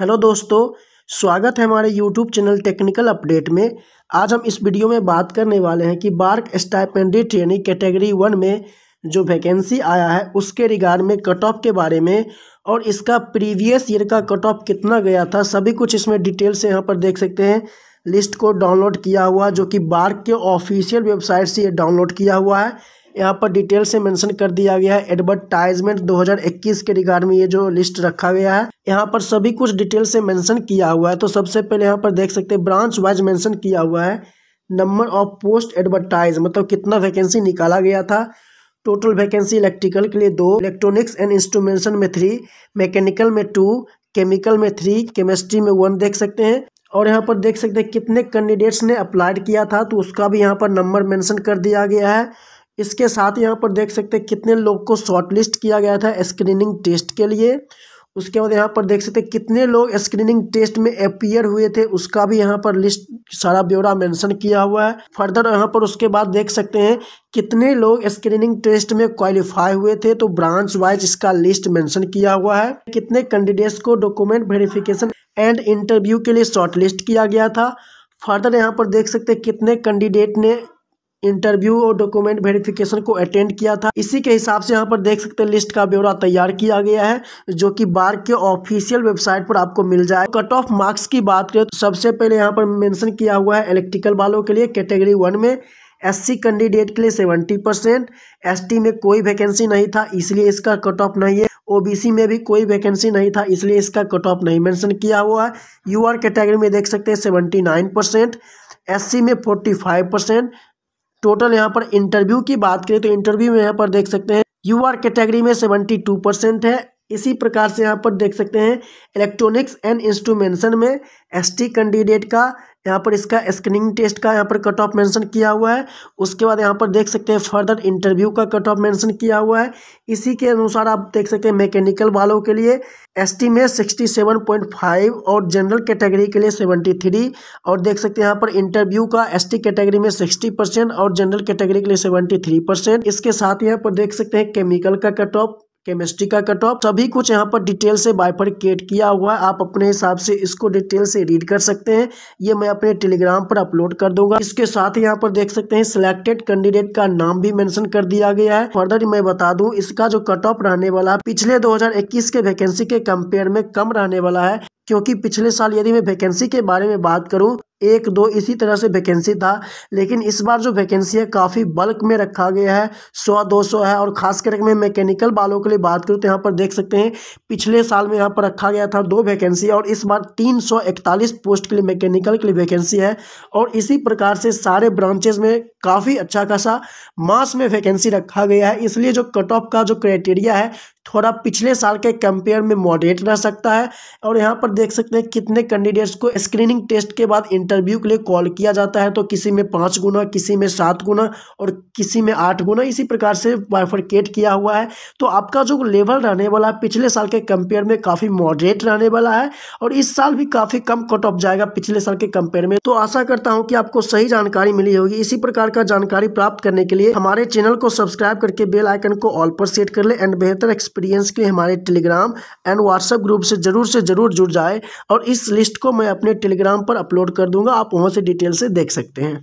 hello दोस्तों स्वागत है हमारे यूट्यूब चैनल टेक्निकल अपडेट में आज हम इस वीडियो में बात करने वाले हैं कि BARC stipendiary training category one में जो वैकेंसी आया है उसके रिगार्ड में कट ऑफ के बारे में और इसका प्रीवियस ईयर का कट ऑफ कितना गया था सभी कुछ इसमें डिटेल से यहाँ पर देख सकते हैं लिस्ट को डाउनलोड किया हुआ जो कि बार्क के ऑफिशियल वेबसाइट से ये डाउनलोड किया हुआ है यहाँ पर डिटेल से मेंशन कर दिया गया है एडवर्टाइजमेंट 2021 के रिगार्ड में ये जो लिस्ट रखा गया है यहाँ पर सभी कुछ डिटेल से मेंशन किया हुआ है तो सबसे पहले यहाँ पर देख सकते हैं ब्रांच वाइज मेंशन किया हुआ है नंबर ऑफ पोस्ट एडवर्टाइज मतलब कितना वैकेंसी निकाला गया था टोटल वैकेंसी इलेक्ट्रिकल के लिए दो इलेक्ट्रॉनिक्स एंड इंस्ट्रूमेंशन में थ्री मैकेनिकल में टू केमिकल में थ्री केमिस्ट्री में वन देख सकते हैं और यहाँ पर देख सकते हैं कितने कैंडिडेट्स ने अप्लाइड किया था तो उसका भी यहाँ पर नंबर मेंशन कर दिया गया है इसके साथ यहाँ पर देख सकते हैं कितने लोग को शॉर्टलिस्ट किया गया था स्क्रीनिंग टेस्ट के लिए उसके बाद यहाँ पर देख सकते हैं कितने लोग स्क्रीनिंग टेस्ट में अपियर हुए थे उसका भी यहाँ पर लिस्ट सारा ब्यौरा मेंशन किया हुआ है फर्दर यहाँ पर उसके बाद देख सकते हैं कितने लोग स्क्रीनिंग टेस्ट में क्वालिफाई हुए थे तो ब्रांच वाइज इसका लिस्ट मेंशन किया हुआ है कितने कैंडिडेट्स को डॉक्यूमेंट वेरिफिकेशन एंड इंटरव्यू के लिए लिस्ट किया गया था फर्दर यहाँ पर देख सकते हैं कितने कैंडिडेट ने इंटरव्यू और डॉक्यूमेंट वेरिफिकेशन को अटेंड किया था इसी के हिसाब से यहाँ पर देख सकते हैं लिस्ट का ब्यौरा तैयार किया गया है जो कि बार के ऑफिशियल वेबसाइट पर आपको मिल जाए कट ऑफ मार्क्स की बात करें तो सबसे पहले यहाँ पर मेंशन किया हुआ है इलेक्ट्रिकल वालों के लिए कैटेगरी वन में एससी कैंडिडेट के लिए सेवेंटी परसेंट में कोई वैकेंसी नहीं था इसलिए इसका कट ऑफ नहीं है ओबीसी में भी कोई वैकेंसी नहीं था इसलिए इसका कट ऑफ नहीं मैंशन किया हुआ है यू कैटेगरी में देख सकते हैं सेवेंटी नाइन परसेंट एस में फोर्टी फाइव परसेंट टोटल यहाँ पर इंटरव्यू की बात करें तो इंटरव्यू में यहाँ पर देख सकते हैं यू आर कैटेगरी में सेवेंटी टू परसेंट है इसी प्रकार से यहाँ पर देख सकते हैं इलेक्ट्रॉनिक्स एंड इंस्ट्रूमेंशन में एसटी कैंडिडेट का यहाँ पर इसका स्क्रीनिंग टेस्ट का यहाँ पर कट ऑफ मेंशन किया हुआ है उसके बाद यहाँ पर देख सकते हैं फर्दर इंटरव्यू का कट ऑफ मेंशन किया हुआ है इसी के अनुसार आप देख सकते हैं मैकेनिकल वालों के लिए एस टी में सिक्सटी सेवन पॉइंट फाइव और जनरल कैटेगरी के लिए सेवेंटी थ्री और देख सकते हैं यहाँ पर इंटरव्यू का एस टी कैटेगरी में सिक्सटी परसेंट और जनरल कैटेगरी के लिए सेवेंटी थ्री परसेंट इसके साथ यहाँ पर देख सकते हैं केमिकल का कट ऑफ केमिस्ट्री का कट ऑफ सभी कुछ यहाँ पर डिटेल से बाइफरकेट किया हुआ है आप अपने हिसाब से इसको डिटेल से रीड कर सकते हैं ये मैं अपने टेलीग्राम पर अपलोड कर दूंगा इसके साथ यहाँ पर देख सकते हैं सिलेक्टेड कैंडिडेट का नाम भी मेंशन कर दिया गया है फर्दर मैं बता दूं इसका जो कट ऑफ रहने वाला है पिछले दो के वैकेंसी के कम्पेयर में कम रहने वाला है क्योंकि पिछले साल यदि मैं वैकेंसी के बारे में बात करूं एक दो इसी तरह से वैकेंसी था लेकिन इस बार जो वैकेंसी है काफ़ी बल्क में रखा गया है सौ दो सौ है और ख़ास करके मैं मैकेनिकल वालों के लिए बात करूँ तो यहाँ पर देख सकते हैं पिछले साल में यहाँ पर रखा गया था दो वैकेंसी और इस बार तीन सौ इकतालीस पोस्ट के लिए मैकेनिकल के लिए वैकेंसी है और इसी प्रकार से सारे ब्रांचेज में काफ़ी अच्छा खासा मास में वैकेंसी रखा गया है इसलिए जो कट ऑफ का जो क्राइटेरिया है थोड़ा पिछले साल के कंपेयर में मॉडरेट रह सकता है और यहाँ पर देख सकते हैं कितने कैंडिडेट्स को स्क्रीनिंग टेस्ट के बाद इंटरव्यू के लिए कॉल किया जाता है तो किसी में पाँच गुना किसी में सात गुना और किसी में आठ गुना इसी प्रकार से बाइफर्केट किया हुआ है तो आपका जो लेवल रहने वाला है पिछले साल के कंपेयर में काफ़ी मॉडरेट रहने वाला है और इस साल भी काफ़ी कम कट ऑफ जाएगा पिछले साल के कंपेयर में तो आशा करता हूँ कि आपको सही जानकारी मिली होगी इसी प्रकार का जानकारी प्राप्त करने के लिए हमारे चैनल को सब्सक्राइब करके बेल आइकन को ऑल पर सेट कर ले एंड बेहतर एक्सपीरियंस के लिए हमारे टेलीग्राम एंड व्हाट्सएप ग्रुप से ज़रूर से ज़रूर जुड़ जाए और इस लिस्ट को मैं अपने टेलीग्राम पर अपलोड कर दूँगा आप वहाँ से डिटेल से देख सकते हैं